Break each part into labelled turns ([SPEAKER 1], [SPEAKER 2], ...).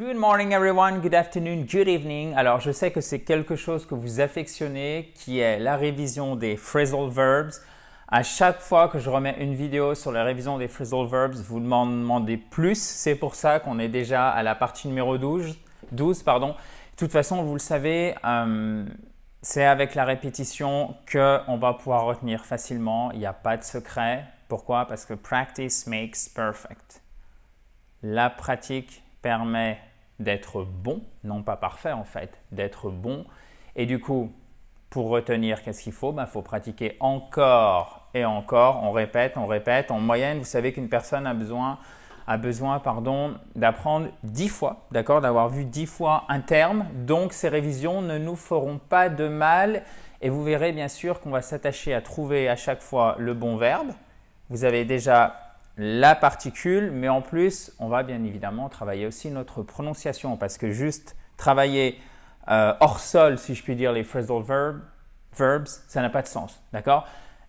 [SPEAKER 1] Good morning everyone, good afternoon, good evening. Alors je sais que c'est quelque chose que vous affectionnez qui est la révision des phrasal verbs. À chaque fois que je remets une vidéo sur la révision des phrasal verbs, vous demandez plus. C'est pour ça qu'on est déjà à la partie numéro 12. 12 pardon. De toute façon, vous le savez, euh, c'est avec la répétition qu'on va pouvoir retenir facilement. Il n'y a pas de secret. Pourquoi Parce que practice makes perfect. La pratique permet d'être bon, non pas parfait en fait, d'être bon. Et du coup, pour retenir, qu'est-ce qu'il faut Il ben, faut pratiquer encore et encore. On répète, on répète. En moyenne, vous savez qu'une personne a besoin, a besoin pardon, d'apprendre dix fois, d'accord D'avoir vu dix fois un terme. Donc, ces révisions ne nous feront pas de mal. Et vous verrez bien sûr qu'on va s'attacher à trouver à chaque fois le bon verbe. Vous avez déjà la particule, mais en plus, on va bien évidemment travailler aussi notre prononciation parce que juste travailler euh, hors sol, si je puis dire, les phrasal verb, verbs, ça n'a pas de sens, d'accord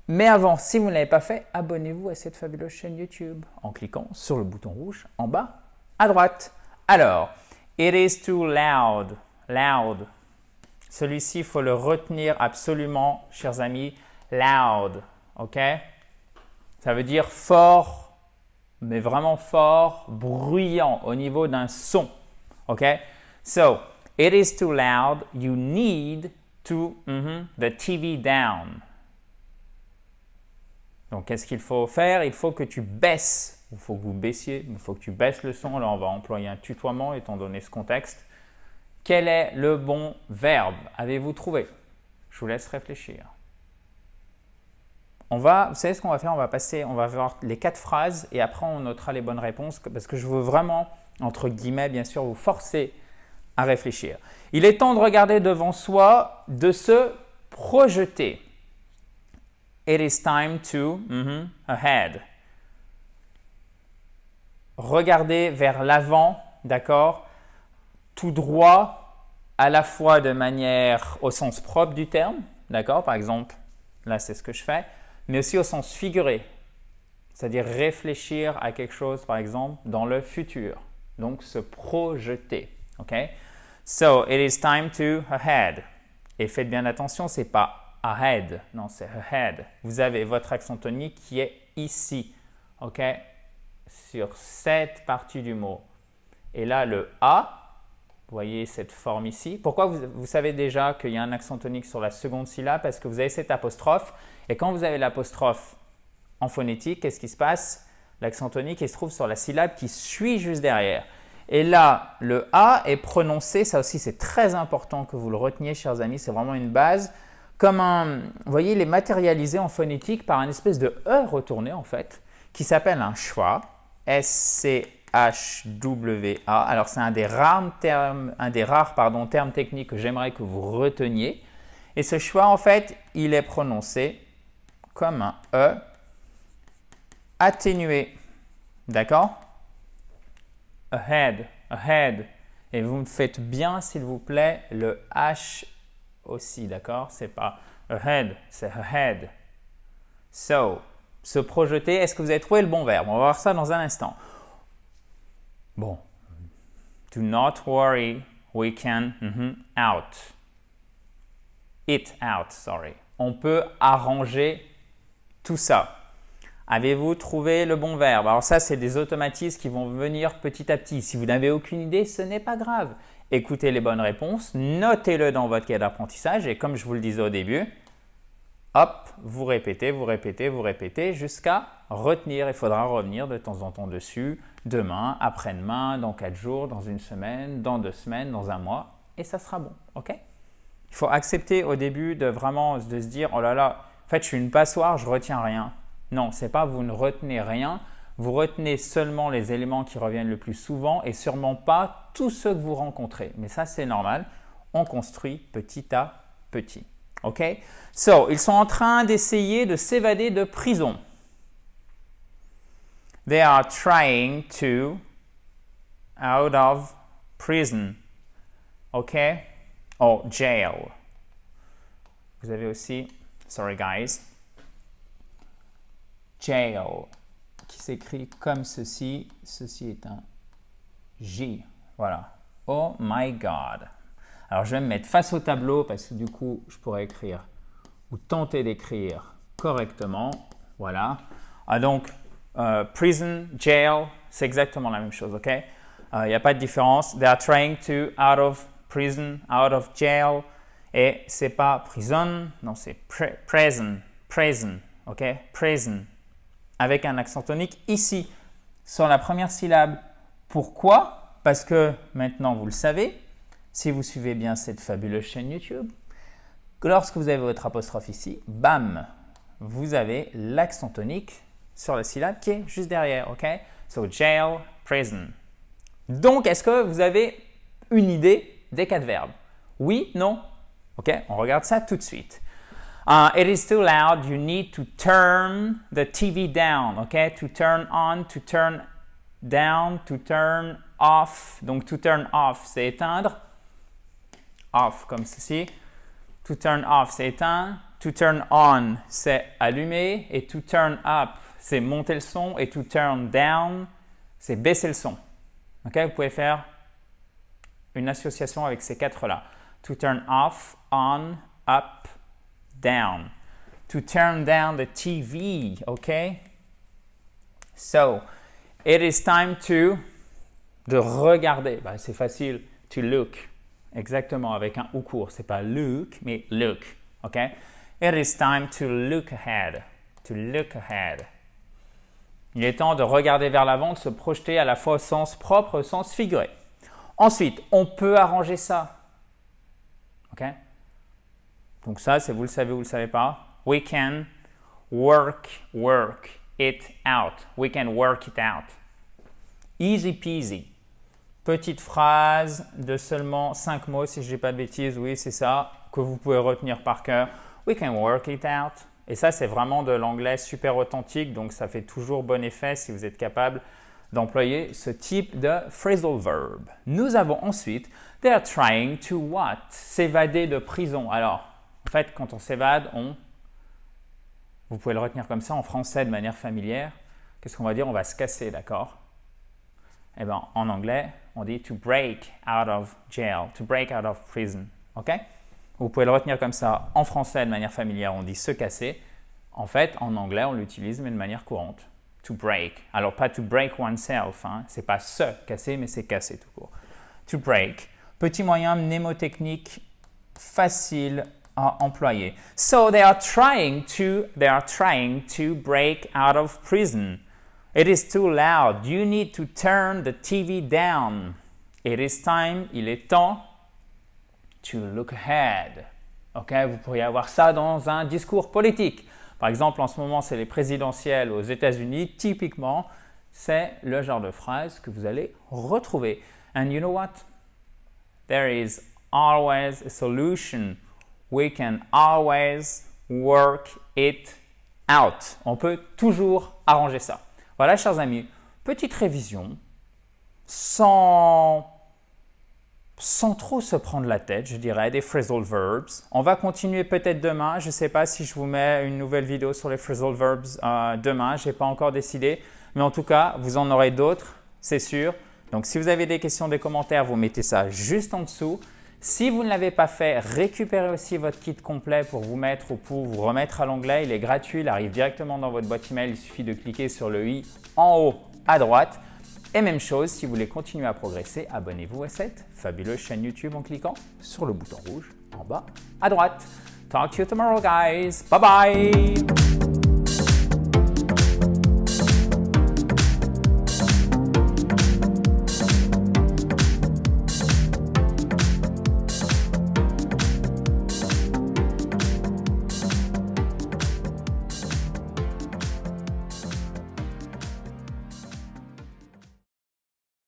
[SPEAKER 1] Mais avant, si vous ne l'avez pas fait, abonnez-vous à cette fabuleuse chaîne YouTube en cliquant sur le bouton rouge en bas à droite. Alors, it is too loud, loud. Celui-ci, il faut le retenir absolument, chers amis, loud, ok Ça veut dire fort, mais vraiment fort, bruyant au niveau d'un son. OK? So, it is too loud. You need to mm-hmm, the TV down. Donc, qu'est-ce qu'il faut faire? Il faut que tu baisses. Il faut que vous baissiez. Il faut que tu baisses le son. Là, on va employer un tutoiement étant donné ce contexte. Quel est le bon verbe? Avez-vous trouvé? Je vous laisse réfléchir. On va, vous savez ce qu'on va faire On va passer, on va voir les quatre phrases et après on notera les bonnes réponses parce que je veux vraiment, entre guillemets, bien sûr, vous forcer à réfléchir. Il est temps de regarder devant soi, de se projeter. It is time to mm-hmm, ahead. Regarder vers l'avant, d'accord Tout droit, à la fois de manière au sens propre du terme, d'accord Par exemple, là c'est ce que je fais mais aussi au sens figuré, c'est-à-dire réfléchir à quelque chose, par exemple, dans le futur. Donc, se projeter. OK? So, it is time to ahead. Et faites bien attention, c'est pas ahead. Non, c'est ahead. Vous avez votre accent tonique qui est ici. Sur cette partie du mot. Et là, le A, vous voyez cette forme ici. Pourquoi vous, vous savez déjà qu'il y a un accent tonique sur la seconde syllabe Parce que vous avez cette apostrophe et quand vous avez l'apostrophe en phonétique, qu'est-ce qui se passe L'accent tonique, il se trouve sur la syllabe qui suit juste derrière. Et là, le A est prononcé, ça aussi c'est très important que vous le reteniez, chers amis, c'est vraiment une base. Comme un, vous voyez, il est matérialisé en phonétique par une espèce de E retourné en fait, qui s'appelle un schwa, S-C-H-W-A. Alors c'est un des rares termes, un des rares, pardon, techniques que j'aimerais que vous reteniez. Et ce choix, en fait, il est prononcé comme un E atténué. D'accord Ahead, ahead. Et vous me faites bien, s'il vous plaît, le H aussi, d'accord C'est pas ahead, c'est ahead. So, se projeter, est-ce que vous avez trouvé le bon verbe On va voir ça dans un instant. Bon. Do not worry, we can mm-hmm, out. It out, sorry. On peut arranger tout ça. Avez-vous trouvé le bon verbe Alors ça, c'est des automatismes qui vont venir petit à petit. Si vous n'avez aucune idée, ce n'est pas grave. Écoutez les bonnes réponses, notez-le dans votre cahier d'apprentissage et comme je vous le disais au début, hop, vous répétez, vous répétez, vous répétez jusqu'à retenir. Il faudra revenir de temps en temps dessus, demain, après-demain, dans quatre jours, dans une semaine, dans deux semaines, dans un mois et ça sera bon. OK Il faut accepter au début de vraiment de se dire oh là là, en fait, je suis une passoire, je retiens rien. Non, c'est pas vous ne retenez rien. Vous retenez seulement les éléments qui reviennent le plus souvent et sûrement pas tous ceux que vous rencontrez. Mais ça, c'est normal. On construit petit à petit. OK So, ils sont en train d'essayer de s'évader de prison. They are trying to out of prison. OK Or jail. Vous avez aussi Sorry guys. Jail, qui s'écrit comme ceci. Ceci est un J. Voilà. Oh my God. Alors, je vais me mettre face au tableau parce que du coup, je pourrais écrire ou tenter d'écrire correctement. Voilà. Ah, donc, euh, prison, jail, c'est exactement la même chose, OK Il euh, n'y a pas de différence. They are trying to out of prison, out of jail. Et c'est pas prison, non, c'est prison, prison, ok, Prison, avec un accent tonique ici, sur la première syllabe. Pourquoi Parce que maintenant, vous le savez, si vous suivez bien cette fabuleuse chaîne YouTube, lorsque vous avez votre apostrophe ici, bam, vous avez l'accent tonique sur la syllabe qui est juste derrière, ok So jail, prison. Donc, est-ce que vous avez une idée des quatre verbes Oui, non OK? On regarde ça tout de suite. Uh, it is too loud. You need to turn the TV down. OK? To turn on, to turn down, to turn off. Donc, to turn off, c'est éteindre. Off, comme ceci. To turn off, c'est éteindre. To turn on, c'est allumer. Et to turn up, c'est monter le son. Et to turn down, c'est baisser le son. OK? Vous pouvez faire une association avec ces quatre-là. To turn off, on, up, down. To turn down the TV, okay? So, it is time to, de regarder. Bah, c'est facile, to look. Exactement, avec un ou court. C'est pas look, mais look, okay? It is time to look ahead. To look ahead. Il est temps de regarder vers l'avant, de se projeter à la fois au sens propre, au sens figuré. Ensuite, on peut arranger ça. OK donc ça, c'est vous le savez ou vous le savez pas. We can work, work it out. We can work it out. Easy peasy. Petite phrase de seulement 5 mots, si je dis pas de bêtises. Oui, c'est ça que vous pouvez retenir par cœur. We can work it out. Et ça, c'est vraiment de l'anglais super authentique, donc ça fait toujours bon effet si vous êtes capable d'employer ce type de phrasal verb. Nous avons ensuite They are trying to what S'évader de prison. Alors, en fait, quand on s'évade, on, vous pouvez le retenir comme ça en français de manière familière, qu'est-ce qu'on va dire On va se casser, d'accord Eh bien, en anglais, on dit to break out of jail, to break out of prison, ok Vous pouvez le retenir comme ça en français de manière familière, on dit se casser. En fait, en anglais, on l'utilise mais de manière courante. To break. Alors, pas to break oneself, hein. c'est pas se casser, mais c'est casser tout court. To break. Petit moyen mnémotechnique facile employés. So they are trying to they are trying to break out of prison. It is too loud. You need to turn the TV down. It is time, il est temps to look ahead. OK, vous pourriez avoir ça dans un discours politique. Par exemple, en ce moment, c'est les présidentielles aux États-Unis, typiquement, c'est le genre de phrase que vous allez retrouver. And you know what? There is always a solution we can always work it out. On peut toujours arranger ça. Voilà, chers amis, petite révision sans, trop se prendre la tête, je dirais, des phrasal verbs. On va continuer peut-être demain. Je ne sais pas si je vous mets une nouvelle vidéo sur les phrasal verbs euh, demain. Je n'ai pas encore décidé. Mais en tout cas, vous en aurez d'autres, c'est sûr. Donc, si vous avez des questions, des commentaires, vous mettez ça juste en dessous. Si vous ne l'avez pas fait, récupérez aussi votre kit complet pour vous mettre ou pour vous remettre à l'onglet. Il est gratuit, il arrive directement dans votre boîte email. Il suffit de cliquer sur le i en haut à droite. Et même chose, si vous voulez continuer à progresser, abonnez-vous à cette fabuleuse chaîne YouTube en cliquant sur le bouton rouge en bas à droite. Talk to you tomorrow, guys. Bye bye.